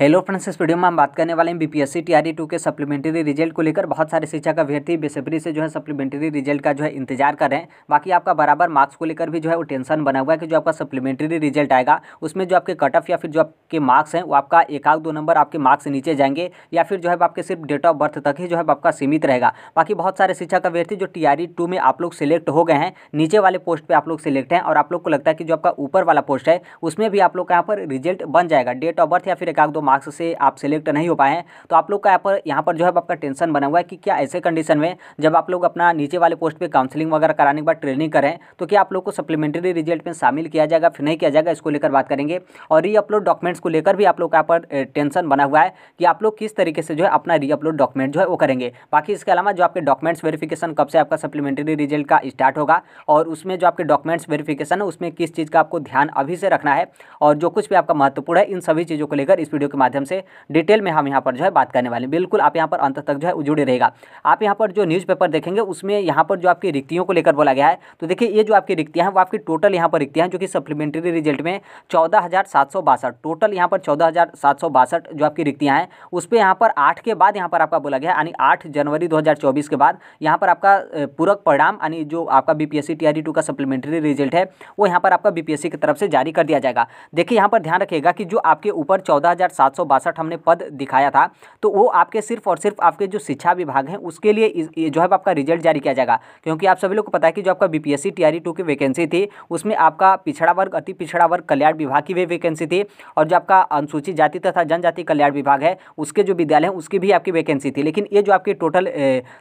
hello friends इस video में हम बात करने वाले हैं बीपीएससी टीआरई e टू के सप्लीमेंट्री रिजल्ट को लेकर बहुत सारे शिक्षा अभ्यर्थी बेसब्री से जो है सप्लीमेंट्री रिजल्ट का जो है इंतजार कर रहे हैं बाकी आपका बराबर मार्क्स को लेकर भी जो है वो टेंशन बना हुआ है कि जो आपका सप्लीमेंट्री रिजल्ट आएगा उसमें जो आपके कट ऑफ या फिर जो आपके मार्क्स हैं वो आपका एक आध दो नंबर आपके मार्क्स नीचे जाएंगे या फिर जो है आपके सिर्फ डेट ऑफ बर्थ तक ही जो है आपका सीमित रहेगा बाकी बहुत सारे शिक्षा अभ्यर्थी जो टी e टू में आप लोग सेलेक्ट हो गए हैं नीचे वाले पोस्ट पर आप लोग सेलेक्ट हैं और आप लोग को लगता है कि जो आपका ऊपर वाला पोस्ट है उसमें भी आप लोग का यहाँ पर रिजल्ट बन जाएगा डेट ऑफ बर्थ या फिर एक आध दो मार्क्स से आप सिलेक्ट नहीं हो पाए हैं तो आप लोग का यहाँ पर यहाँ पर जो है आपका टेंशन बना हुआ है कि क्या ऐसे कंडीशन में जब आप लोग अपना नीचे वाले पोस्ट पर काउंसलिंग वगैरह कराने के बाद ट्रेनिंग करें तो क्या आप लोग को सप्लीमेंट्री रिजल्ट में शामिल किया जाएगा फिर नहीं किया जाएगा इसको लेकर बात करेंगे और री अपलोड डॉक्यूमेंट्स को लेकर भी आप लोग का यहाँ पर टेंशन बना हुआ है कि आप लोग किस तरीके से जो है अपना री अपलोड डॉक्यूमेंट जो है वो करेंगे बाकी इसके अलावा जो आपके डॉक्यूमेंट्स वेरिफिकेशन कब से आपका सप्लीमेंट्री रिजल्ट का स्टार्ट होगा और उसमें जो आपके डॉक्यूमेंट्स वेरिफिकेशन है उसमें किस चीज़ का आपको ध्यान अभी से रखना है और जो कुछ भी आपका महत्वपूर्ण है इन सभी चीज़ों को लेकर इस वीडियो के माध्यम से डिटेल में हम यहाँ पर जो है बात करने वाले हैं बिल्कुल आप यहाँ पर अंत तक जो है जुड़े रहेगा आप यहाँ पर जो न्यूज़पेपर देखेंगे उसमें यहाँ पर जो आपकी रिक्तियों को लेकर बोला गया है तो देखिए ये जो आपकी रिक्तियाँ हैं वो आपकी टोटल यहाँ पर रिक्तियाँ हैं जो कि सप्लीमेंट्री रिजल्ट में चौदह टोटल यहाँ पर चौदह जो आपकी रिक्तियाँ हैं उस पर यहाँ पर आठ के बाद यहाँ पर आपका बोला गया यानी आठ जनवरी दो के बाद यहाँ पर आपका पूरक परिणाम यानी जो आपका बी पी का सप्लीमेंट्री रिजल्ट है वो यहाँ पर आपका बी की तरफ से जारी कर दिया जाएगा देखिए यहाँ पर ध्यान रखिएगा कि जो आपके ऊपर चौदह हज़ार सात हमने पद दिखाया था तो वो आपके सिर्फ और सिर्फ आपके जो शिक्षा विभाग हैं उसके लिए जो है आपका रिजल्ट जारी किया जाएगा क्योंकि आप सभी लोग को पता है कि जो आपका बी पी एस की वैकेंसी थी उसमें आपका पिछड़ा वर्ग अति पिछड़ा वर्ग कल्याण विभाग की भी वैकेंसी थी और जो आपका अनुसूचित जाति तथा जनजाति कल्याण विभाग है उसके जो विद्यालय हैं उसकी भी आपकी वैकेंसी थी लेकिन ये जो आपके टोटल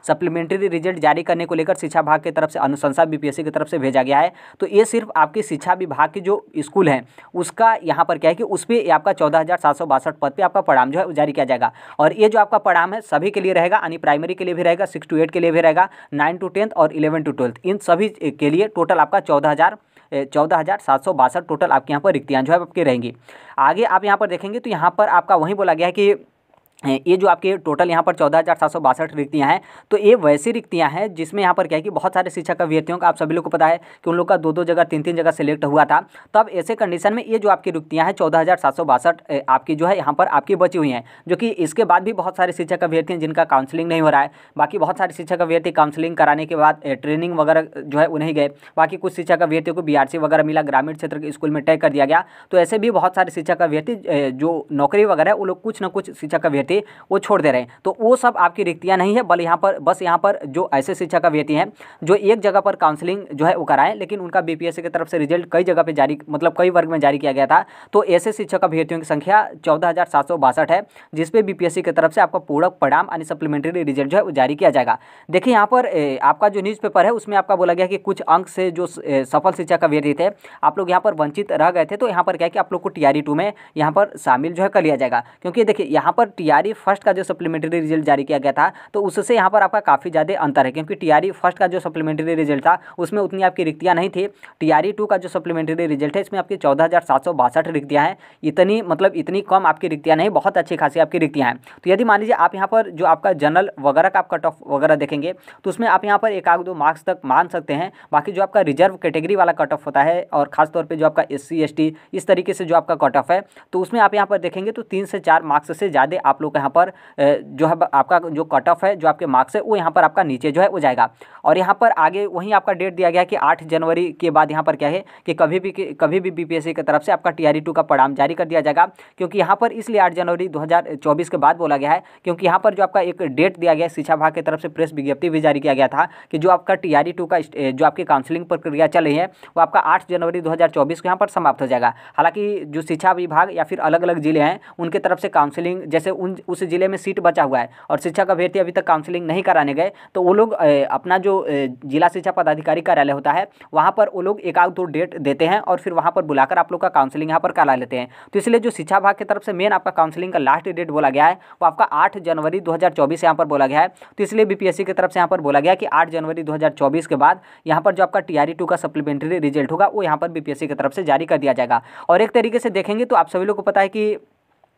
सप्लीमेंट्री रिजल्ट जारी करने को लेकर शिक्षा विभाग की तरफ से अनुशंसा बीपीएससी की तरफ से भेजा गया है तो ये सिर्फ आपकी शिक्षा विभाग के जो स्कूल हैं उसका यहाँ पर क्या है कि उस पर आपका चौदह सड़सठ पद पर आपका परिणाम जो है जारी किया जाएगा और ये जो आपका परिणाम है सभी के लिए रहेगा यानी प्राइमरी के लिए भी रहेगा सिक्स टू एट के लिए भी रहेगा नाइन टू टेंथ और इलेवन टू ट्वेल्थ इन सभी के लिए टोटल आपका चौदह हज़ार चौदह हज़ार सात सौ बासठ टोटल आपके यहाँ पर रिक्तियाँ जो है आपकी रहेंगी आगे आप यहाँ पर देखेंगे तो यहाँ पर आपका वहीं बोला गया है कि ये जो आपके टोटल यहाँ पर चौदह हज़ार सात सौ बासठ रिक्तियाँ हैं तो ये वैसी रिक्तियाँ हैं जिसमें यहाँ पर क्या है कि बहुत सारे शिक्षक अभ्यर्थियों का आप सभी लोग को पता है कि उन लोग का दो दो जगह तीन तीन जगह सेलेक्ट हुआ था तब ऐसे कंडीशन में ये जो आपकी रिक्तियाँ हैं चौदह हज़ार सात सौ बासठ आपकी जो है यहाँ पर आपकी बची हुई हैं जो कि इसके बाद भी बहुत सारे शिक्षक अभ्यर्थी हैं जिनका काउंसिलिंग नहीं हो रहा है बाकी बहुत सारे शिक्षक अभ्यर्थी काउंसलिंग कराने के बाद ट्रेनिंग वगैरह जो है उन्हें गए बाकी कुछ शिक्षक अभ्यर्थियों को बी वगैरह मिला ग्रामीण क्षेत्र के स्कूल में तय कर दिया गया तो ऐसे भी बहुत सारे शिक्षक अभ्यर्थी जो नौकरी वगैरह वो लोग कुछ ना कुछ शिक्षक अभ्यर्थी थे वो छोड़ दे रहे हैं तो वो सब आपकी रिक्तियाँ नहीं है बल यहाँ पर बस यहाँ पर जो ऐसे शिक्षक अभ्यर्थी हैं जो एक जगह पर काउंसलिंग जो है वो कराएं लेकिन उनका बी की तरफ से रिजल्ट कई जगह पर जारी मतलब कई वर्ग में जारी किया गया था तो ऐसे शिक्षक अभ्यर्थियों की संख्या चौदह है जिसपे बी पी की तरफ से आपका पूरक परिणाम यानी सप्लीमेंट्री रिजल्ट जो है वो जारी किया जाएगा देखिए यहाँ पर आपका जो न्यूज़पेपर है उसमें आपका बोला गया कि कुछ अंक से जो सफल शिक्षक अभ्यर्थी थे आप लोग यहाँ पर वंचित रह गए थे तो यहाँ पर क्या कि आप लोग को टी e में यहाँ पर शामिल जो है कर लिया जाएगा क्योंकि देखिए यहाँ पर टी टीआरई फर्स्ट e का जो सप्लीमेंट्री रिजल्ट जारी किया गया था तो उससे यहाँ पर आपका काफ़ी ज़्यादा अंतर है क्योंकि टीआरई फर्स्ट e का जो सप्लीमेंट्री रिजल्ट था उसमें उतनी आपकी रिक्तियाँ नहीं थी टीआरई टू e का जो सप्लीमेंट्री रिजल्ट है इसमें आपकी चौदह सात सौ बासठ रिक्तियाँ हैं इतनी मतलब इतनी कम आपकी रिक्तियाँ नहीं बहुत अच्छी खासी आपकी रिक्तियाँ हैं तो यदि मान लीजिए आप यहाँ पर जो आपका जनरल वगैरह का कट ऑफ वगैरह देखेंगे तो उसमें आप यहाँ पर एक आध दो मार्क्स तक मान सकते हैं बाकी जो आपका रिजर्व कैटेगरी वाला कट ऑफ होता है और खासतौर पर जो आपका एस सी इस तरीके से जो आपका कट ऑफ है तो उसमें आप यहाँ पर देखेंगे तो तीन से चार मार्क्स से ज़्यादा आप लोग लोग यहाँ पर जो है आपका जो कट ऑफ है जो आपके मार्क्स है वो यहाँ पर आपका नीचे जो है वो जाएगा और यहाँ पर आगे वहीं आपका डेट दिया गया कि आठ जनवरी के बाद यहाँ पर क्या है कि कभी भी कभी भी बीपीएससी की तरफ से आपका टी टू e का परिणाम जारी कर दिया जाएगा क्योंकि यहाँ पर इसलिए आठ जनवरी दो के बाद बोला गया है क्योंकि यहाँ पर जो आपका एक डेट दिया गया शिक्षा विभाग की तरफ से प्रेस विज्ञप्ति भी जारी किया गया था कि जो आपका टी टू e का जो आपकी काउंसिलिंग प्रक्रिया चल रही है वो आपका आठ जनवरी दो को यहाँ पर समाप्त हो जाएगा हालांकि जो शिक्षा विभाग या फिर अलग अलग जिले हैं उनके तरफ से काउंसिलिंग जैसे उन उस ज़िले में सीट बचा हुआ है और शिक्षा का अभ्यर्थी अभी तक काउंसिलिंग नहीं कराने गए तो वो लोग अपना जो जिला शिक्षा पदाधिकारी कार्यालय होता है वहाँ पर वो लोग एक आध दो डेट देते हैं और फिर वहाँ पर बुलाकर आप लोग का काउंसिलिंग यहाँ पर करा लेते हैं तो इसलिए जो शिक्षा विभाग की तरफ से मेन आपका काउंसिलिंग का लास्ट डेट बोला गया है वो आपका आठ जनवरी दो हज़ार यहाँ पर बोला गया है तो इसलिए बीपीएससी की तरफ से यहाँ पर बोला गया कि आठ जनवरी दो के बाद यहाँ पर जो आपका टीआरई टू e का सप्लीमेंट्री रिजल्ट होगा वो यहाँ पर बीपीएससी की तरफ से जारी कर दिया जाएगा और एक तरीके से देखेंगे तो आप सभी लोग को पता है कि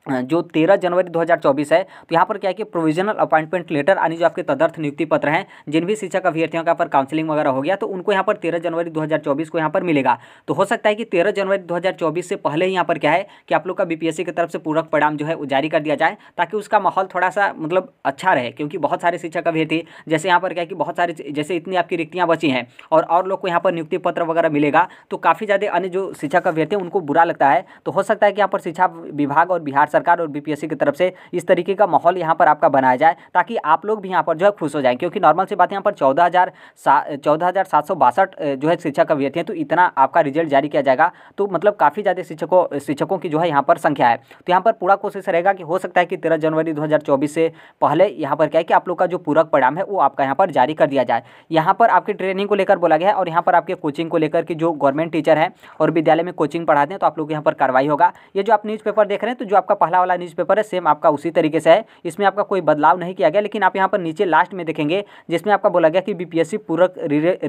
जो तेरह जनवरी 2024 है तो यहाँ पर क्या है कि प्रोविजनल अपॉइंटमेंट लेटर यानी जो आपके तदर्थ नियुक्ति पत्र हैं जिन भी शिक्षक अभ्यर्थियों का पर काउंसलिंग वगैरह हो गया तो उनको यहाँ पर तेरह जनवरी 2024 को यहाँ पर मिलेगा तो हो सकता है कि तेरह जनवरी 2024 से पहले ही यहाँ पर क्या है कि आप लोग का बी की तरफ से पूरक परिणाम जो है वो जारी कर दिया जाए ताकि उसका माहौल थोड़ा सा मतलब अच्छा रहे क्योंकि बहुत सारे शिक्षक अभ्यर्थी जैसे यहाँ पर क्या है कि बहुत सारे जैसे इतनी आपकी रिक्तियाँ बची हैं और और लोग को यहाँ पर नियुक्ति पत्र वगैरह मिलेगा तो काफ़ी ज़्यादा अन्य जो शिक्षक अभ्यर्थी उनको बुरा लगता है तो हो सकता है कि यहाँ पर शिक्षा विभाग और बिहार सरकार और बीपीएससी की तरफ से इस तरीके का माहौल यहाँ पर आपका बनाया जाए ताकि आप लोग भी यहाँ पर जो है खुश हो जाए क्योंकि नॉर्मल से बात यहाँ पर चौदह हज़ार सात सौ बासठ जो है शिक्षक व्यर्थी है तो इतना आपका रिजल्ट जारी किया जाएगा तो मतलब काफ़ी ज़्यादा शिक्षकों शिक्षकों की जो है यहाँ पर संख्या है तो यहाँ पर पूरा कोशिश रहेगा कि हो सकता है कि तेरह जनवरी दो से पहले यहाँ पर क्या है कि आप लोग का जो पूरक परिणाम है वो आपका यहाँ पर जारी कर दिया जाए यहाँ पर आपकी ट्रेनिंग को लेकर बोला गया है और यहाँ पर आपके कोचिंग को लेकर कि जो गवर्नमेंट टीचर है और विद्यालय में कोचिंग पढ़ाते हैं तो आप लोग यहाँ पर कार्रवाई होगा ये जो आप न्यूज़पेपर देख रहे हैं तो जो आपका पहला वाला न्यूज़पेपर है सेम आपका उसी तरीके से है इसमें आपका कोई बदलाव नहीं किया गया लेकिन आप यहाँ पर नीचे लास्ट में देखेंगे जिसमें आपका बोला गया कि बीपीएससी पूरक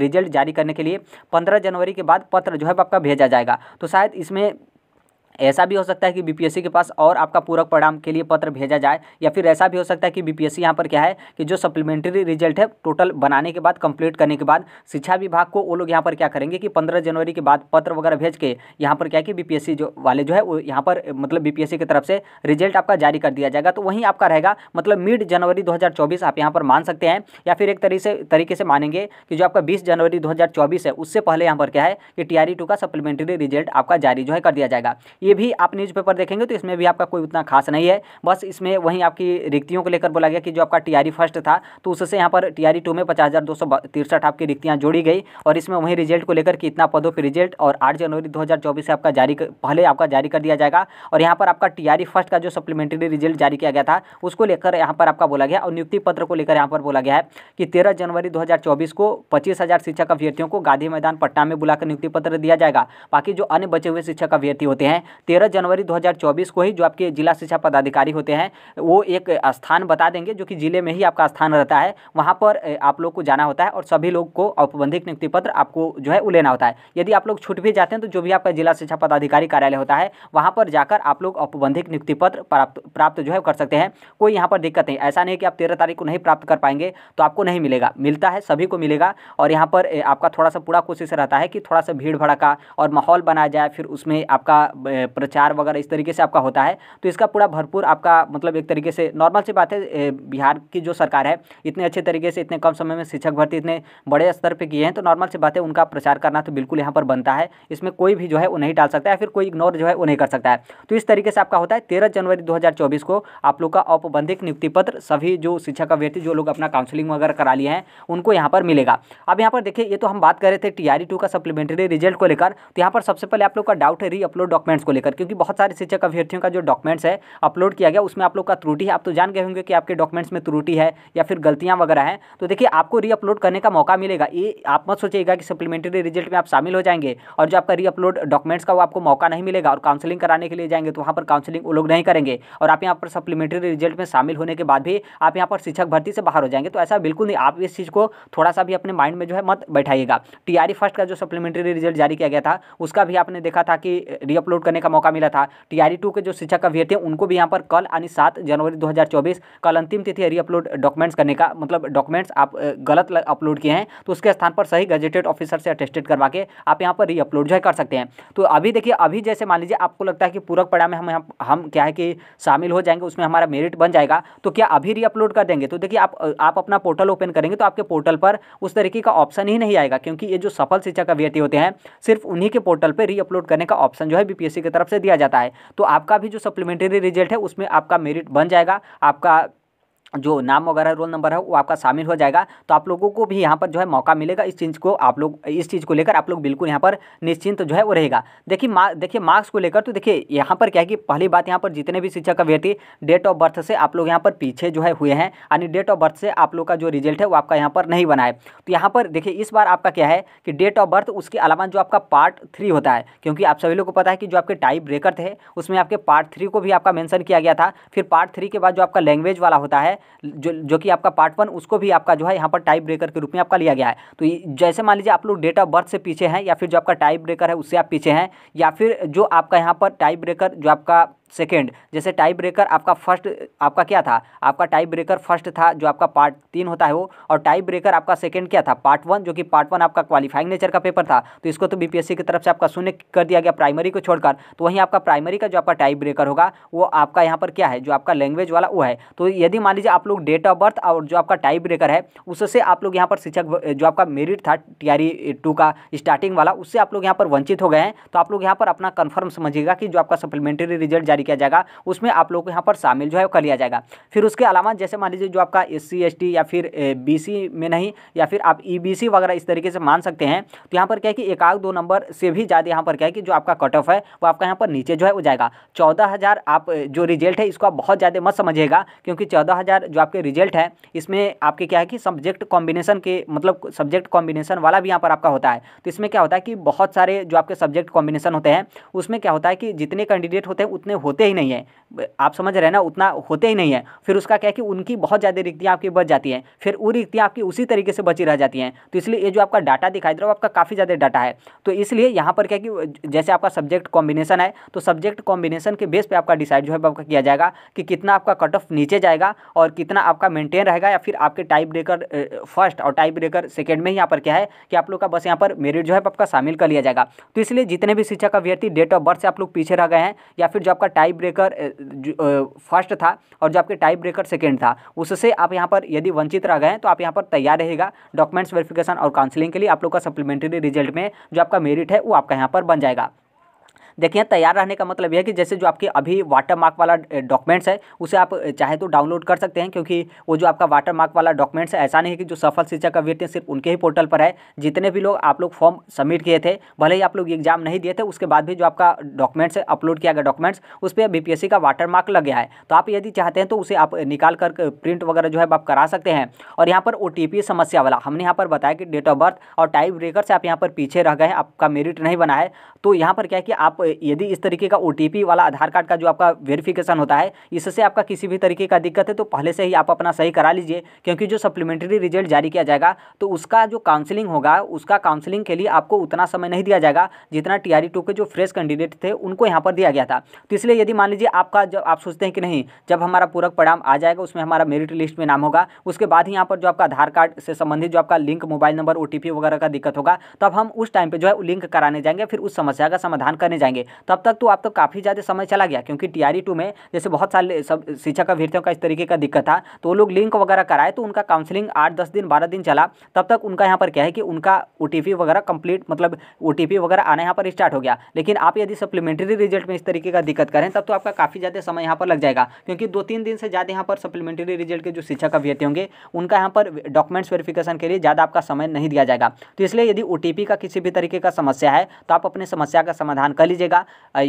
रिजल्ट जारी करने के लिए पंद्रह जनवरी के बाद पत्र जो है आपका भेजा जाएगा तो शायद इसमें ऐसा भी हो सकता है कि बीपीएससी के पास और आपका पूरक परिणाम के लिए पत्र भेजा जाए या फिर ऐसा भी हो सकता है कि बीपीएससी यहाँ पर क्या है कि जो सप्लीमेंट्री रिजल्ट है टोटल बनाने के बाद कंप्लीट करने के बाद शिक्षा विभाग को वो लोग यहाँ पर क्या करेंगे कि पंद्रह जनवरी के बाद पत्र वगैरह भेज के यहाँ पर क्या है कि बी जो वाले जो है वो यहाँ पर मतलब बी की तरफ से रिजल्ट आपका जारी कर दिया जाएगा तो वहीं आपका रहेगा मतलब मिड जनवरी दो आप यहाँ पर मान सकते हैं या फिर एक तरीके से तरीके से मानेंगे कि जो आपका बीस जनवरी दो है उससे पहले यहाँ पर क्या है कि टी e का सप्लीमेंट्री रिजल्ट आपका जारी जो है कर दिया जाएगा ये भी आप न्यूज़पेपर देखेंगे तो इसमें भी आपका कोई उतना खास नहीं है बस इसमें वहीं आपकी रिक्तियों को लेकर बोला गया कि जो आपका टी फर्स्ट e था तो उससे यहाँ पर टी टू e में पचास आपकी रिक्तियाँ जोड़ी गई और इसमें वहीं रिजल्ट को लेकर कि इतना पदों पर रिजल्ट और आठ जनवरी दो से आपका जारी पहले आपका जारी कर दिया जाएगा और यहाँ पर आपका टी फर्स्ट e का जो सप्लीमेंट्री रिजल्ट जारी किया गया था उसको लेकर यहाँ पर आपका बोला गया और नियुक्ति पत्र को लेकर यहाँ पर बोला गया है कि तेरह जनवरी चौबीस को पच्चीस हज़ार शिक्षक अभ्यर्थियों को गांधी मैदान पटना में बुलाकर नियुक्ति पत्र दिया जाएगा बाकी जो अन्य बचे हुए शिक्षक अभ्यर्थी होते हैं तेरह जनवरी चौबीस को ही जो आपके जिला शिक्षा पदाधिकारी होते हैं वो एक स्थान बता देंगे जो कि जिले में ही आपका स्थान रहता है वहाँ पर आप लोग को जाना होता है और सभी लोग को औपबंधिक नियुक्ति पत्र आपको जो है वो लेना होता है यदि आप लोग छूट भी जाते हैं तो जो भी आपका जिला शिक्षा पदाधिकारी कार्यालय होता है वहाँ पर जाकर आप लोग औपबंधिक नियुक्ति पत्र प्राप्त प्राप्त जो है कर सकते हैं कोई यहाँ पर दिक्कत नहीं ऐसा नहीं कि आप तेरह तारीख को नहीं प्राप्त कर पाएंगे तो आपको नहीं मिलेगा मिलता है सभी को मिलेगा और यहाँ पर आपका थोड़ा सा पूरा कोशिश रहता है कि थोड़ा सा भीड़ भड़का और माहौल बनाया जाए फिर उसमें आपका प्रचार वगैरह इस तरीके से आपका होता है तो इसका पूरा भरपूर आपका मतलब एक तरीके से नॉर्मल सी बात है बिहार की जो सरकार है इतने अच्छे तरीके से इतने कम समय में शिक्षक भर्ती इतने बड़े स्तर पर किए हैं तो नॉर्मल सी बात है उनका प्रचार करना तो बिल्कुल यहाँ पर बनता है इसमें कोई भी जो है वो नहीं डाल सकता है फिर कोई इग्नोर जो है वो नहीं कर सकता है तो इस तरीके से आपका होता है तेरह जनवरी दो को आप लोग का औपबंधिक नियुक्ति पत्र सभी जो शिक्षक अभ्यर्थी जो लोग अपना काउंसिलिंग वगैरह करा लिए हैं उनको यहाँ पर मिलेगा अब यहाँ पर देखिए ये तो हम बात कर रहे थे टी e का सप्लीमेंट्री रिजल्ट को लेकर तो यहाँ पर सबसे पहले आप लोग का डाउट है री अपलोड डॉक्यूमेंट्स को लेकर क्योंकि बहुत सारे शिक्षक अभ्यर्थियों का जो डॉक्यूमेंट्स है अपलोड किया गया उसमें आप लोग का त्रुटि है आप तो जान गए होंगे कि आपके डॉक्यूमेंट्स में त्रुटि है या फिर गलतियाँ वगैरह हैं तो देखिए आपको रीअपलोड करने का मौका मिलेगा ये आप मत सोचिएगा कि सप्लीमेंट्री रिजल्ट में आप शामिल हो जाएंगे और जो आपका रीअपलोड डॉक्यूमेंट्स का वो आपको मौका नहीं मिलेगा और काउंसलिंग कराने के लिए जाएंगे तो वहाँ पर काउंसलिंग वो लोग नहीं करेंगे और आप यहाँ पर सप्लीमेंट्री रिजल्ट में शामिल होने के बाद भी आप यहाँ पर शिक्षक भर्ती से बाहर हो जाएंगे तो ऐसा बिल्कुल नहीं आप इस चीज़ को थोड़ा सा भी अपने माइंड में जो है मत बैठाइएगा टीआरई फर्स्ट e का जो सप्लीमेंट्री रिजल्ट जारी किया गया था उसका भी आपने देखा था कि रीअपलोड करने का मौका मिला था टीआरई टू के जो शिक्षक अभ्यर्थी हैं उनको भी यहाँ पर कल यानी सात जनवरी 2024 कल अंतिम तिथि रीअपलोड डॉक्यूमेंट्स करने का मतलब डॉक्यूमेंट्स आप गलत अपलोड किए हैं तो उसके स्थान पर सही गजेटेड ऑफिसर से अटेस्टेड करवा के आप यहाँ पर रीअपलोड जो है कर सकते हैं तो अभी देखिए अभी जैसे मान लीजिए आपको लगता है कि पूरक पड़ा में हम हम क्या है कि शामिल हो जाएंगे उसमें हमारा मेरिट बन जाएगा तो क्या अभी रीअपलोड कर देंगे तो देखिए आप आप अपना पोर्टल ओपन करेंगे तो आपके पोर्टल पर उस तरीके का ऑप्शन ही नहीं आएगा क्योंकि ये जो सफल शिक्षक अभ्यर्थी होते हैं सिर्फ उन्हीं के पोर्टल पर रीअपलोड करने का ऑप्शन जो है बीपीएससी के तरफ से दिया जाता है तो आपका भी जो सप्लीमेंट्री रिजल्ट है उसमें आपका मेरिट बन जाएगा आपका जो नाम वगैरह रोल नंबर है वो आपका शामिल हो जाएगा तो आप लोगों को भी यहाँ पर जो है मौका मिलेगा इस चीज़ को आप लोग इस चीज़ को लेकर आप लोग बिल्कुल यहाँ पर निश्चिंत तो जो है वो रहेगा देखिए मा देखिए मार्क्स को लेकर तो देखिए यहाँ पर क्या है कि पहली बात यहाँ पर जितने भी शिक्षक अभ्यर्थी डेट ऑफ बर्थ से आप लोग यहाँ पर पीछे जो है हुए हैं यानी डेट ऑफ बर्थ से आप लोग का जो रिजल्ट है वो आपका यहाँ पर नहीं बना है तो यहाँ पर देखिए इस बार आपका क्या है कि डेट ऑफ बर्थ उसके अलावा जो आपका पार्ट थ्री होता है क्योंकि आप सभी लोग को पता है कि जो आपके टाइप ब्रेकर थे उसमें आपके पार्ट थ्री को भी आपका मैंसन किया गया था फिर पार्ट थ्री के बाद जो आपका लैंग्वेज वाला होता है जो जो कि आपका पार्ट वन उसको भी आपका जो है यहाँ पर टाइप ब्रेकर के रूप में आपका लिया गया है तो जैसे मान लीजिए आप लोग डेट ऑफ बर्थ से पीछे हैं या फिर जो आपका टाइप ब्रेकर है उससे आप पीछे हैं या फिर जो आपका यहाँ पर टाइप ब्रेकर जो आपका सेकेंड जैसे टाइप ब्रेकर आपका फर्स्ट आपका क्या था आपका टाइप ब्रेकर फर्स्ट था जो आपका पार्ट तीन होता है वो और टाइप ब्रेकर आपका सेकेंड क्या था पार्ट वन जो कि पार्ट वन आपका क्वालिफाइंग नेचर का पेपर था तो इसको तो बीपीएससी की तरफ से आपका शून्य कर दिया गया प्राइमरी को छोड़कर तो वहीं आपका प्राइमरी का जो आपका टाइप ब्रेकर होगा वो आपका यहाँ पर क्या है जो आपका लैंग्वेज वाला वो है तो यदि मान लीजिए आप लोग डेट ऑफ बर्थ और जो आपका टाइप ब्रेकर है उससे आप लोग यहाँ पर शिक्षक जो आपका मेरिट था टी टू e का स्टार्टिंग वाला उससे आप लोग यहाँ पर वंचित हो गए हैं तो आप लोग यहाँ पर अपना कन्फर्म समझिएगा कि जो आपका सप्लीमेंट्री रिजल्ट जारी जारी किया जाएगा उसमें आप लोग को यहाँ पर शामिल जो है कर लिया जाएगा फिर उसके अलावा जैसे मान लीजिए जो आपका एस सी या फिर बी में नहीं या फिर आप ई वगैरह इस तरीके से मान सकते हैं तो यहाँ पर क्या है कि एक दो नंबर से भी ज़्यादा यहाँ पर क्या है कि जो आपका कट ऑफ है वो आपका यहाँ पर नीचे जो है वो जाएगा चौदह आप जो रिजल्ट है इसको आप बहुत ज़्यादा मत समझिएगा क्योंकि चौदह जो आपके रिजल्ट है इसमें आपके क्या है कि सब्जेक्ट कॉम्बिनेशन के मतलब सब्जेक्ट कॉम्बिनेशन वाला भी यहाँ पर आपका होता है तो इसमें क्या होता है कि बहुत सारे जो आपके सब्जेक्ट कॉम्बिनेशन होते हैं उसमें क्या होता है कि जितने कैंडिडेट होते हैं उतने हो होते ही नहीं है आप समझ रहे हैं ना उतना होते ही नहीं है फिर उसका क्या है कि उनकी बहुत ज़्यादा रिक्तियाँ आपकी बच जाती हैं फिर वो रिक्तियाँ आपकी उसी तरीके से बची रह जाती हैं तो इसलिए ये जो आपका डाटा दिखाई दे रहा है आपका काफ़ी ज़्यादा डाटा है तो इसलिए यहाँ पर क्या है कि जैसे आपका सब्जेक्ट कॉम्बिनेशन है तो सब्जेक्ट कॉम्बिनेशन के बेस पर आपका डिसाइड जो है आपका किया जाएगा कि कितना आपका कट ऑफ नीचे जाएगा और कितना आपका मेंटेन रहेगा या फिर आपके टाइप ब्रेकर फर्स्ट और टाइप ब्रेकर सेकेंड में यहाँ पर क्या है कि आप लोग का बस यहाँ पर मेरिट जो है आपका शामिल कर लिया जाएगा तो इसलिए जितने भी शिक्षक अभ्यर्थी डेट ऑफ बर्थ से आप लोग पीछे रह गए हैं या फिर जो आपका टाइप ब्रेकर फर्स्ट था और जो आपके टाइप ब्रेकर सेकेंड था उससे आप यहाँ पर यदि वंचित रह गए तो आप यहाँ पर तैयार रहेगा डॉक्यूमेंट्स वेरिफिकेशन और काउंसिलिंग के लिए आप लोग का सप्लीमेंट्री रिजल्ट में जो आपका मेरिट है वो आपका यहाँ पर बन जाएगा देखिए तैयार रहने का मतलब यह है कि जैसे जो आपके अभी वाटर मार्क वाला डॉक्यूमेंट्स है उसे आप चाहे तो डाउनलोड कर सकते हैं क्योंकि वो जो आपका वाटर मार्क वाला डॉक्यूमेंट्स है ऐसा नहीं है कि जो सफल शिक्षक अभ्यर्थी सिर्फ उनके ही पोर्टल पर है जितने भी लोग आप लोग फॉर्म सबमिट किए थे भले ही आप लोग एग्जाम नहीं दिए थे उसके बाद भी जो आपका डॉक्यूमेंट्स है अपलोड किया गया डॉक्यूमेंट्स उस पर बी का वाटर मार्क लग गया है तो आप यदि चाहते हैं तो उसे आप निकाल कर प्रिंट वगैरह जो है आप करा सकते हैं और यहाँ पर ओ समस्या वाला हमने यहाँ पर बताया कि डेट ऑफ बर्थ और टाइप ब्रेकर से आप यहाँ पर पीछे रह गए आपका मेरिट नहीं बना है तो यहाँ पर क्या है कि आप यदि इस तरीके का ओ वाला आधार कार्ड का जो आपका वेरिफिकेशन होता है इससे आपका किसी भी तरीके का दिक्कत है तो पहले से ही आप अपना सही करा लीजिए क्योंकि जो सप्लीमेंट्री रिजल्ट जारी किया जाएगा तो उसका जो काउंसलिंग होगा उसका काउंसलिंग के लिए आपको उतना समय नहीं दिया जाएगा जितना टी आर e के जो फ्रेश कैंडिडेट थे उनको यहाँ पर दिया गया था तो इसलिए यदि मान लीजिए आपका जब आप सोचते हैं कि नहीं जब हमारा पूरक परिणाम आ जाएगा उसमें हमारा मेरिट लिस्ट में नाम होगा उसके बाद ही यहाँ पर जो आपका आधार कार्ड से संबंधित जो आपका लिंक मोबाइल नंबर ओ वगैरह का दिक्कत होगा तब हम उस टाइम पर जो है लिंक कराने जाएंगे फिर उस समस्या का समाधान करने जाएंगे जाएंगे तब तक तो आप तो काफ़ी ज़्यादा समय चला गया क्योंकि टी आर e में जैसे बहुत सारे सब शिक्षक अभ्यर्थियों का इस तरीके का दिक्कत था तो वो लोग लिंक वगैरह कराए तो उनका काउंसलिंग आठ दस दिन बारह दिन चला तब तक उनका यहाँ पर क्या है कि उनका ओ वगैरह कंप्लीट मतलब ओ वगैरह आना यहाँ पर स्टार्ट हो गया लेकिन आप यदि सप्लीमेंट्री रिजल्ट में इस तरीके का दिक्कत करें तब तो आपका काफ़ी ज़्यादा समय यहाँ पर लग जाएगा क्योंकि दो तीन दिन से ज़्यादा यहाँ पर सप्लीमेंट्री रिजल्ट के जो शिक्षक अभ्यर्थी होंगे उनका यहाँ पर डॉक्यूमेंट्स वेरिफिकेशन के लिए ज़्यादा आपका समय नहीं दिया जाएगा तो इसलिए यदि ओ का किसी भी तरीके का समस्या है तो आप अपने समस्या का समाधान कर लीजिए लीजिएगा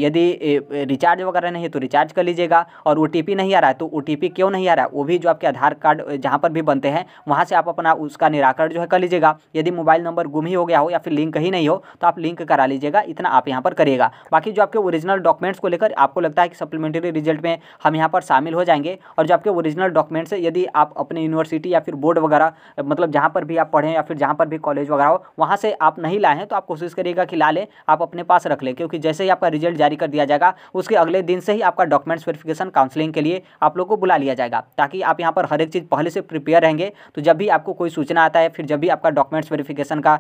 यदि रिचार्ज वगैरह नहीं है तो रिचार्ज कर लीजिएगा और ओ नहीं आ रहा है तो ओ क्यों नहीं आ रहा है वो भी जो आपके आधार कार्ड जहाँ पर भी बनते हैं वहाँ से आप अपना उसका निराकरण जो है कर लीजिएगा यदि मोबाइल नंबर गुम ही हो गया हो या फिर लिंक ही नहीं हो तो आप लिंक करा लीजिएगा इतना आप यहाँ पर करिएगा बाकी जो आपके ओरिजिनल डॉक्यूमेंट्स को लेकर आपको लगता है कि सप्लीमेंट्री रिजल्ट में हम यहाँ पर शामिल हो जाएंगे और जो आपके ओरिजिनल डॉक्यूमेंट्स यदि आप अपने यूनिवर्सिटी या फिर बोर्ड वगैरह मतलब जहाँ पर भी आप पढ़ें या फिर जहाँ पर भी कॉलेज वगैरह हो वहाँ से आप नहीं लाएँ तो आप कोशिश करिएगा कि ला लें आप अपने पास रख लें क्योंकि जैसे से ही आपका रिजल्ट जारी कर दिया जाएगा उसके अगले दिन से ही आपका डॉक्यूमेंट्स वेरिफिकेशन काउंसलिंग के लिए आप लोग को बुला लिया जाएगा ताकि आप यहाँ पर हर एक चीज़ पहले से प्रिपेयर रहेंगे तो जब भी आपको कोई सूचना आता है फिर जब भी आपका डॉक्यूमेंट्स वेरीफिकेशन का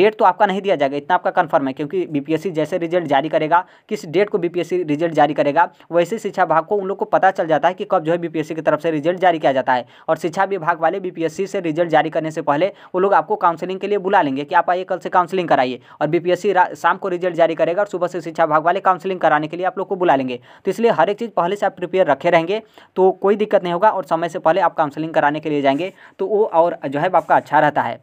डेट तो आपका नहीं दिया जाएगा इतना आपका कन्फर्म है क्योंकि बीपीएससी जैसे रिजल्ट जारी करेगा किस डेट को बीपीएससी रिजल्ट जारी करेगा वैसे शिक्षा विभाग को उन लोग को पता चल जाता है कि कब जो है बीपीएससी की तरफ से रिजल्ट जारी किया जाता है और शिक्षा विभाग वाले बीपीएससी से रिजल्ट जारी करने से पहले वो लोग आपको काउंसलिंग के लिए बुला लेंगे कि आप आइए कल से काउंसलिंग कराइए और बीपीएससी शाम को रिजल्ट जारी करेगा और सुबह से शिक्षा भाग वाले काउंसलिंग कराने के लिए आप लोग को बुला लेंगे तो इसलिए हर एक चीज़ पहले से आप प्रिपेयर रखे रहेंगे तो कोई दिक्कत नहीं होगा और समय से पहले आप काउंसिलिंग कराने के लिए जाएंगे तो वो और जो है आपका अच्छा रहता है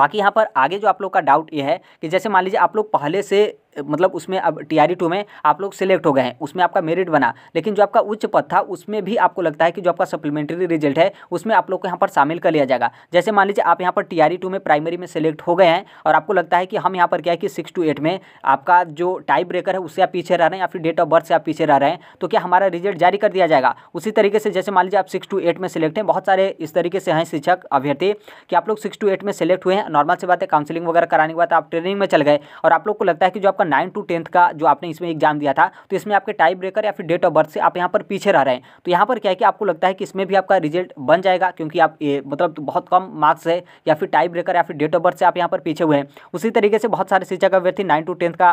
बाकी यहाँ पर आगे जो आप लोग का डाउट ये है कि जैसे मान लीजिए आप लोग पहले से मतलब उसमें अब टी टू में आप लोग सिलेक्ट हो गए हैं उसमें आपका मेरिट बना लेकिन जो आपका उच्च पद था उसमें भी आपको लगता है कि जो आपका सप्लीमेंट्री रिजल्ट है उसमें आप लोग को यहाँ पर शामिल कर लिया जाएगा जैसे मान लीजिए आप यहाँ पर टी टू में प्राइमरी में सिलेक्ट हो गए हैं और आपको लगता है कि हम यहाँ पर क्या है कि सिक्स टू एट में आपका जो टाइप ब्रेकर है उससे आप पीछे रह रहे हैं या फिर डेट ऑफ बर्थ से आप पीछे रह रहे हैं तो क्या हमारा रिजल्ट जारी कर दिया जाएगा उसी तरीके से जैसे मान लीजिए आप सिक्स टू एट में सिलेक्ट हैं बहुत सारे इस तरीके से हैं शिक्षक अभ्यर्थी कि आप लोग सिक्स टू एट में सिलेक्ट हुए हैं नॉर्मल से बात है काउंसिलिंग वगैरह कराने के बाद आप ट्रेनिंग में चल गए और आप लोग को लगता है कि जो आपका नाइन टू टेंथ का जो आपने इसमें एग्जाम दिया था तो इसमें आपके टाइप ब्रेकर या फिर डेट ऑफ बर्थ से आप यहाँ पर पीछे रह रहे हैं तो यहाँ पर क्या है कि आपको लगता है कि इसमें भी आपका रिजल्ट बन जाएगा क्योंकि आप ए, मतलब तो बहुत कम मार्क्स है या फिर टाइप ब्रेकर या फिर डेट ऑफ बर्थ से आप यहाँ पर पीछे हुए हैं उसी तरीके से बहुत सारे शिक्षक अभ्यर्थी नाइन टू टेंथ का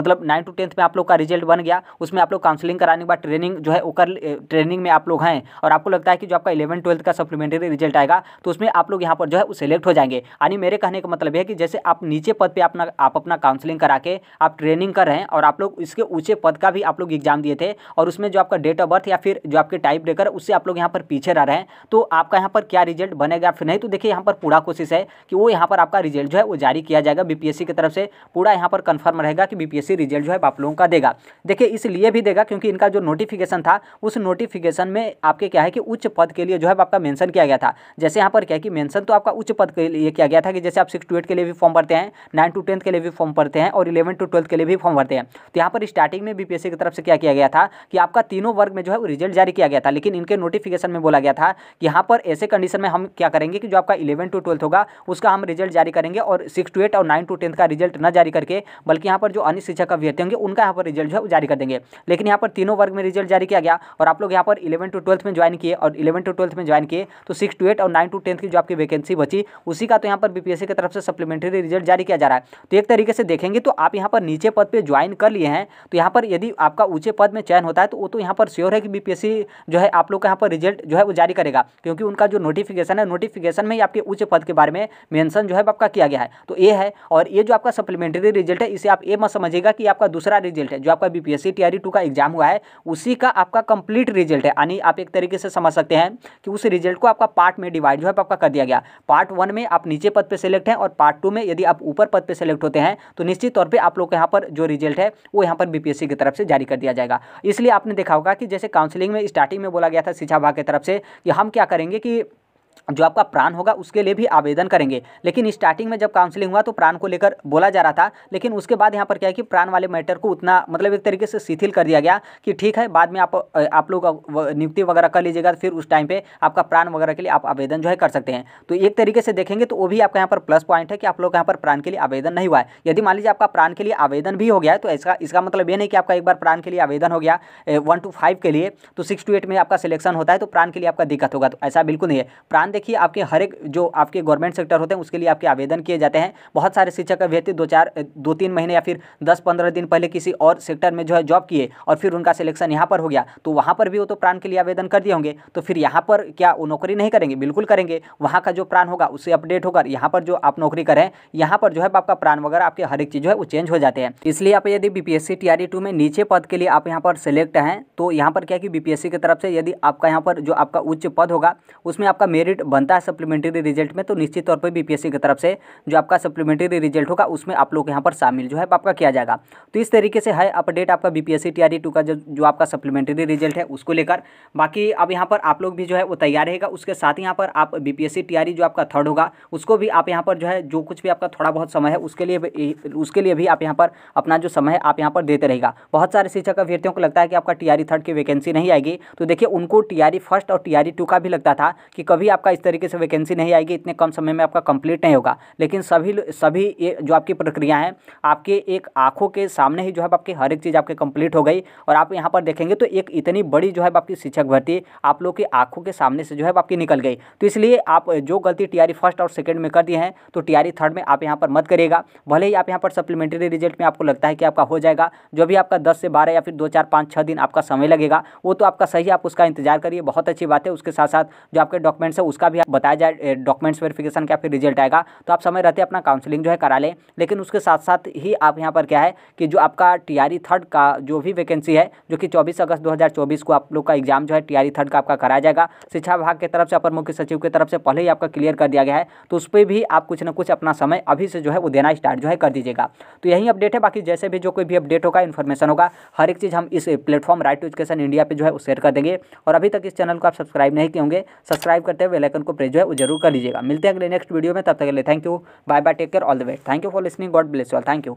मतलब नाइन टू टेंथ में आप लोग का रिजल्ट बन गया उसमें आप लोग काउंसिलिंग कराने के बाद ट्रेनिंग जो है वो ट्रेनिंग में आप लोग हैं और आपको लगता है कि जो आपका इलेवन ट्वेल्थ का सप्लीमेंट्री रिजल्ट आएगा तो उसमें आप लोग यहाँ पर जो है वो सिलेक्ट हो जाएंगे यानी मेरे कहने का मतलब है कि जैसे आप नीचे पद पर अपना आप अपना काउंसिलिंग करा के आप ट्रेनिंग कर रहे हैं और आप लोग इसके ऊंचे पद का भी आप लोग एग्जाम दिए थे और उसमें जो आपका डेट ऑफ बर्थ या फिर जो आपके टाइप ब्रेकर उससे आप लोग यहाँ पर पीछे रह रहे हैं तो आपका यहाँ पर क्या रिजल्ट बनेगा फिर नहीं तो देखिए यहाँ पर पूरा कोशिश है कि वो यहाँ पर आपका रिजल्ट जो है वो जारी किया जाएगा बीपीएससी की तरफ से पूरा यहाँ पर कन्फर्म रहेगा कि बीपीएससी रिजल्ट जो है आप लोगों का देगा देखिए इसलिए भी देगा क्योंकि इनका जो नोटिफिकेशन था उस नोटिफिकेशन में आपके क्या है कि उच्च पद के लिए जो है आपका मेंशन किया गया था जैसे यहाँ पर क्या कि मेंशन तो आपका उच्च पद के लिए किया गया था कि जैसे आप सिक्स टू एट के लिए भी फॉर्म भरते हैं नाइन टू टेंथ के लिए भी फॉर्म भरते हैं और इलेवन टू ट्वेल्थ के लिए भी फॉर्म भरते हैं तो यहाँ पर स्टार्टिंग में बीपीएससी की तरफ से क्या किया गया था कि आपका तीनों वर्ग में जो है रिजल्ट जारी किया गया था लेकिन इनके नोटिफिकेशन में बोला गया था कि यहाँ पर ऐसे कंडीशन में हम क्या करेंगे कि जो आपका इलेवन टू ट्वेल्थ होगा उसका हम रिजल्ट जारी करेंगे और सिक्स टू एट और नाइन टू टेंथ का रिजल्ट न जारी करके बल्कि यहाँ पर जो अन्य शिक्षक अभ्यर्थी होंगे उनका यहाँ पर रिजल्ट जो है जारी कर देंगे लेकिन यहाँ पर तीनों वर्ग में रिजल्ट जारी किया गया और आप लोग यहाँ पर इलेवन टू ट्वेल्थ में ज्वाइन किए और इलेवन टू ट्वेल्थ में ज्वाइन किए तो सिक्स टू एट और नाइन टू टेंथ की जो आपकी वैकेंसी बची उसी का तो यहाँ पर बीपीएससी की तरफ से सप्लीमेंट्री रिजल्ट जारी किया जा रहा है तो एक तरीके से देखेंगे तो आप यहाँ पर नीचे पद पे ज्वाइन कर लिए हैं तो यहाँ पर यदि आपका ऊंचे पद में चयन होता है तो वो तो यहाँ पर श्योर है कि बी जो है आप लोग का यहाँ पर रिजल्ट जो है वो जारी करेगा क्योंकि उनका जो नोटिफिकेशन है नोटिफिकेशन में ही आपके ऊंचे पद के बारे में मेंशन जो है आपका किया गया है तो ये है और ये जो आपका सप्लीमेंट्री रिजल्ट है इसे आप ये मत समझिएगा कि आपका दूसरा रिजल्ट है जो आपका बी पी टू का एग्जाम हुआ है उसी का आपका कंप्लीट रिजल्ट है यानी आप एक तरीके से समझ सकते हैं कि उस रिजल्ट को आपका पार्ट में डिवाइड जो है आपका कर दिया गया पार्ट वन में आप नीचे पद पर सेलेक्ट हैं और पार्ट टू में यदि आप ऊपर पद पर सेलेक्ट होते हैं तो निश्चित तौर पर आप लोग तो यहाँ पर जो रिजल्ट है वो यहाँ पर बीपीएससी की तरफ से जारी कर दिया जाएगा इसलिए आपने देखा होगा कि जैसे काउंसिलिंग में स्टार्टिंग में बोला गया था शिक्षा विभाग की तरफ से कि हम क्या करेंगे कि जो आपका प्राण होगा उसके लिए भी आवेदन करेंगे लेकिन स्टार्टिंग में जब काउंसलिंग हुआ तो प्राण को लेकर बोला जा रहा था लेकिन उसके बाद यहाँ पर क्या है कि प्राण वाले मैटर को उतना मतलब एक तरीके से शिथिल कर दिया गया कि ठीक है बाद में आप आप लोग नियुक्ति वगैरह कर लीजिएगा फिर उस टाइम पर आपका प्राण वगैरह के लिए आप आवेदन जो है कर सकते हैं तो एक तरीके से देखेंगे तो वो भी आपका यहाँ पर प्लस पॉइंट है कि आप लोग यहाँ पर प्राण के लिए आवेदन नहीं हुआ है यदि मान लीजिए आपका प्राण के लिए आवेदन भी हो गया है तो इसका इसका मतलब ये नहीं कि आपका एक बार प्राण के लिए आवेदन हो गया वन टू फाइव के लिए तो सिक्स टू एट में आपका सिलेक्शन होता है तो प्राण के लिए आपका दिक्कत होगा तो ऐसा बिल्कुल नहीं है प्राण देखिए आपके हर एक जो आपके गवर्नमेंट सेक्टर होते हैं उसके लिए आपके आवेदन किए जाते हैं बहुत सारे शिक्षक अभ्यर्थी दो चार दो तीन महीने या फिर दस पंद्रह दिन पहले किसी और सेक्टर में जो है जॉब किए और फिर उनका सिलेक्शन यहाँ पर हो गया तो वहाँ पर भी वो तो प्राण के लिए आवेदन कर दिए होंगे तो फिर यहाँ पर क्या वो नौकरी नहीं करेंगे बिल्कुल करेंगे वहाँ का जो प्राण होगा उससे अपडेट होकर यहाँ पर जो आप नौकरी करें यहाँ पर जो है आपका प्राण वगैरह आपके हर एक चीज़ जो है वो चेंज हो जाते हैं इसलिए आप यदि बी पी e में नीचे पद के लिए आप यहाँ पर सिलेक्ट हैं तो यहाँ पर क्या कि बी की तरफ से यदि आपका यहाँ पर जो आपका उच्च पद होगा उसमें आपका मेरिट बनता है सप्लीमेंट्री रिजल्ट में तो निश्चित तौर पर बीपीएससी की तरफ से जो आपका सप्लीमेंट्री रिजल्ट होगा उसमें आप लोग यहाँ पर शामिल जो है आपका किया जाएगा तो इस तरीके से है अपडेट आपका बीपीएससी टीआरई टू का जो जो आपका सप्लीमेंट्री रिजल्ट है उसको लेकर बाकी अब यहाँ पर आप लोग भी जो है वो तैयार रहेगा उसके साथ ही यहाँ पर आप बीपीएससी टीआरई e जो आपका थर्ड होगा उसको भी आप यहाँ पर जो है जो कुछ भी आपका थोड़ा बहुत समय है उसके लिए उसके लिए भी आप यहाँ पर अपना जो समय आप यहाँ पर देते रहेगा बहुत सारे शिक्षक अभ्यर्थियों को लगता है कि आपका टीआरई थर्ड e की वैकेंसी नहीं आएगी तो देखिए उनको टीआरई फर्स्ट e और टीआरई टू का भी लगता था कि कभी आपका इस तरीके से वैकेंसी नहीं आएगी इतने कम समय में आपका कंप्लीट नहीं होगा लेकिन सभी सभी ये जो आपकी प्रक्रिया है आपके एक आंखों के सामने ही जो है आपकी हर एक चीज़ आपकी कंप्लीट हो गई और आप यहाँ पर देखेंगे तो एक इतनी बड़ी जो है आपकी शिक्षक भर्ती आप लोग की आंखों के सामने से जो है आपकी निकल गई तो इसलिए आप जो गलती टी फर्स्ट e और सेकेंड में कर दिए हैं तो टी थर्ड e में आप यहाँ पर मत करिएगा भले ही आप यहाँ पर सप्लीमेंट्री रिजल्ट में आपको लगता है कि आपका हो जाएगा जो भी आपका दस से बारह या फिर दो चार पाँच छः दिन आपका समय लगेगा वो तो आपका सही आप उसका इंतजार करिए बहुत अच्छी बात है उसके साथ साथ जो आपके डॉक्यूमेंट्स है उसका उसका भी बताया जाए डॉक्यूमेंट्स वेरिफिकेशन का फिर रिजल्ट आएगा तो आप समय रहते अपना काउंसलिंग जो है करा लें लेकिन उसके साथ साथ ही आप यहाँ पर क्या है कि जो आपका टी थर्ड का जो भी वैकेंसी है जो कि चौबीस अगस्त दो को आप लोग का एग्जाम जो है टी थर्ड का आपका कराया जाएगा शिक्षा विभाग की तरफ से अपर मुख्य सचिव की तरफ से पहले ही आपका क्लियर कर दिया गया है तो उस पर भी आप कुछ ना कुछ अपना समय अभी से जो है वो देना स्टार्ट जो है कर दीजिएगा तो यही अपडेट है बाकी जैसे भी जो कोई भी अपडेट होगा इन्फॉर्मेशन होगा हर एक चीज़ हम इस platform right to education India पे जो है वो शेयर कर देंगे और अभी तक इस चैनल को आप सब्सक्राइब नहीं किए होंगे सब्सक्राइब करते हुए आइकन को प्रेस जो है वो जरूर कर लीजिएगा मिलते हैं अगले नेक्स्ट वीडियो में तब तक के लिए thank you bye bye take care all the best thank you for listening God bless you all thank you